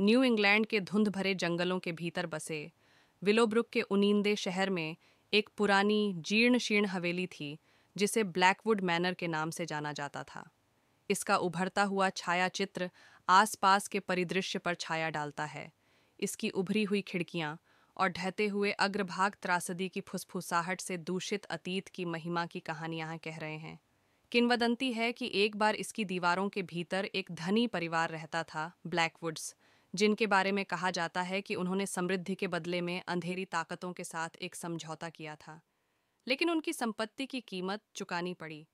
new England के धुंध भरे जंगलों के भीतर बसे विलोब्रुक के उनींदे शहर में एक पुरानी जीर्ण शीर्ण हवेली थी जिसे ब्लैकवुड मैनर के नाम से जाना जाता था इसका उभरता हुआ छाया चित्र आसपास के परिदृश्य पर छाया डालता है इसकी उभरी हुई खिड़कियां और ढहते हुए अग्रभाग त्रासदी की फुसफुसाहट से दूषित अतीत की महिमा की कहानी कह रहे हैं किनवदंती है कि एक बार इसकी दीवारों के भीतर एक धनी परिवार रहता था ब्लैकवुड्स जिनके बारे में कहा जाता है कि उन्होंने समृद्धि के बदले में अंधेरी ताकतों के साथ एक समझौता किया था लेकिन उनकी संपत्ति की कीमत चुकानी पड़ी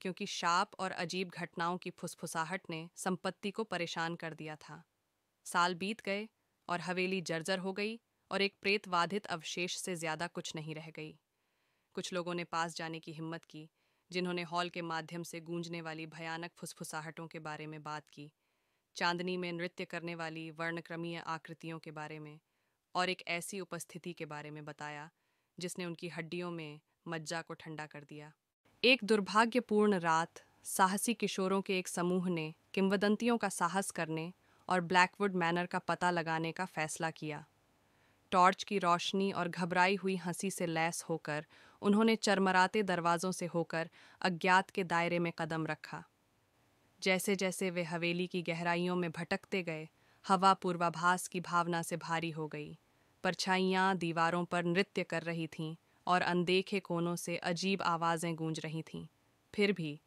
क्योंकि शाप और अजीब घटनाओं की फुसफुसाहट ने संपत्ति को परेशान कर दिया था साल बीत गए और हवेली जर्जर हो गई और एक प्रेतवाधित अवशेष से ज्यादा कुछ नहीं रह गई कुछ लोगों ने पास जाने की हिम्मत की जिन्होंने हॉल के माध्यम से गूंजने वाली भयानक फुसफुसाहटों के बारे में बात की चांदनी में नृत्य करने वाली वर्णक्रमीय आकृतियों के बारे में और एक ऐसी उपस्थिति के बारे में बताया जिसने उनकी हड्डियों में मज्जा को ठंडा कर दिया एक दुर्भाग्यपूर्ण रात साहसी किशोरों के एक समूह ने किंवदंतियों का साहस करने और ब्लैकवुड मैनर का पता लगाने का फैसला किया टॉर्च की रोशनी और घबराई हुई हंसी से लैस होकर उन्होंने चरमराते दरवाज़ों से होकर अज्ञात के दायरे में कदम रखा जैसे जैसे वे हवेली की गहराइयों में भटकते गए हवा पूर्वाभास की भावना से भारी हो गई परछाइयाँ दीवारों पर नृत्य कर रही थीं और अनदेखे कोनों से अजीब आवाज़ें गूंज रही थीं फिर भी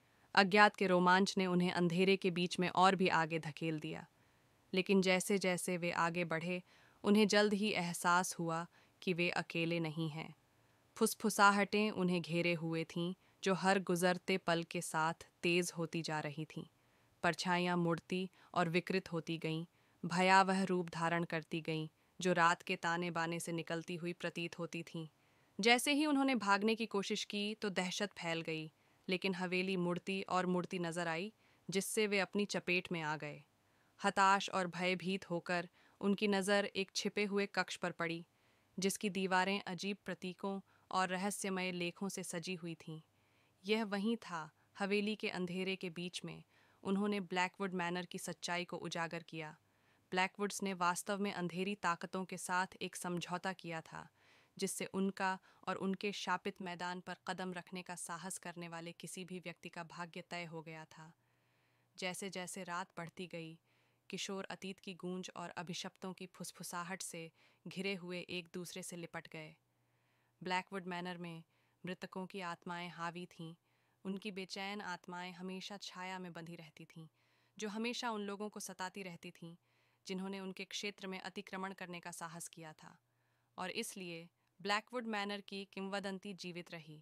अज्ञात के रोमांच ने उन्हें अंधेरे के बीच में और भी आगे धकेल दिया लेकिन जैसे जैसे वे आगे बढ़े उन्हें जल्द ही एहसास हुआ कि वे अकेले नहीं हैं फुसफुसाहटें उन्हें घेरे हुए थीं जो हर गुजरते पल के साथ तेज़ होती जा रही थीं परछाइयाँ मुड़ती और विकृत होती गईं भयावह रूप धारण करती गईं जो रात के ताने बाने से निकलती हुई प्रतीत होती थीं जैसे ही उन्होंने भागने की कोशिश की तो दहशत फैल गई लेकिन हवेली मुड़ती और मुड़ती नजर आई जिससे वे अपनी चपेट में आ गए हताश और भयभीत होकर उनकी नज़र एक छिपे हुए कक्ष पर पड़ी जिसकी दीवारें अजीब प्रतीकों और रहस्यमय लेखों से सजी हुई थीं यह वहीं था हवेली के अंधेरे के बीच में उन्होंने ब्लैकवुड मैनर की सच्चाई को उजागर किया ब्लैकवुड्स ने वास्तव में अंधेरी ताकतों के साथ एक समझौता किया था जिससे उनका और उनके शापित मैदान पर कदम रखने का साहस करने वाले किसी भी व्यक्ति का भाग्य तय हो गया था जैसे जैसे रात बढ़ती गई किशोर अतीत की गूंज और अभिशप्तों की फुसफुसाहट से घिरे हुए एक दूसरे से लिपट गए ब्लैकवुड मैनर में मृतकों की आत्माएं हावी थीं उनकी बेचैन आत्माएं हमेशा छाया में बंधी रहती थीं जो हमेशा उन लोगों को सताती रहती थीं जिन्होंने उनके क्षेत्र में अतिक्रमण करने का साहस किया था और इसलिए ब्लैकवुड मैनर की किंवदंती जीवित रही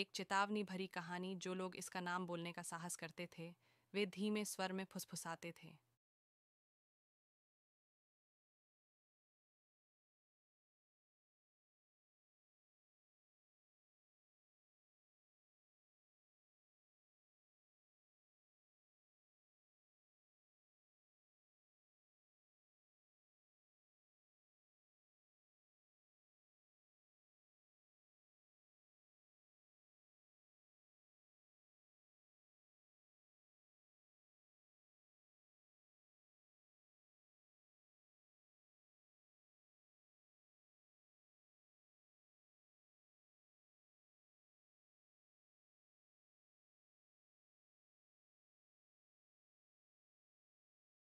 एक चेतावनी भरी कहानी जो लोग इसका नाम बोलने का साहस करते थे वे धीमे स्वर में फुसफुसाते थे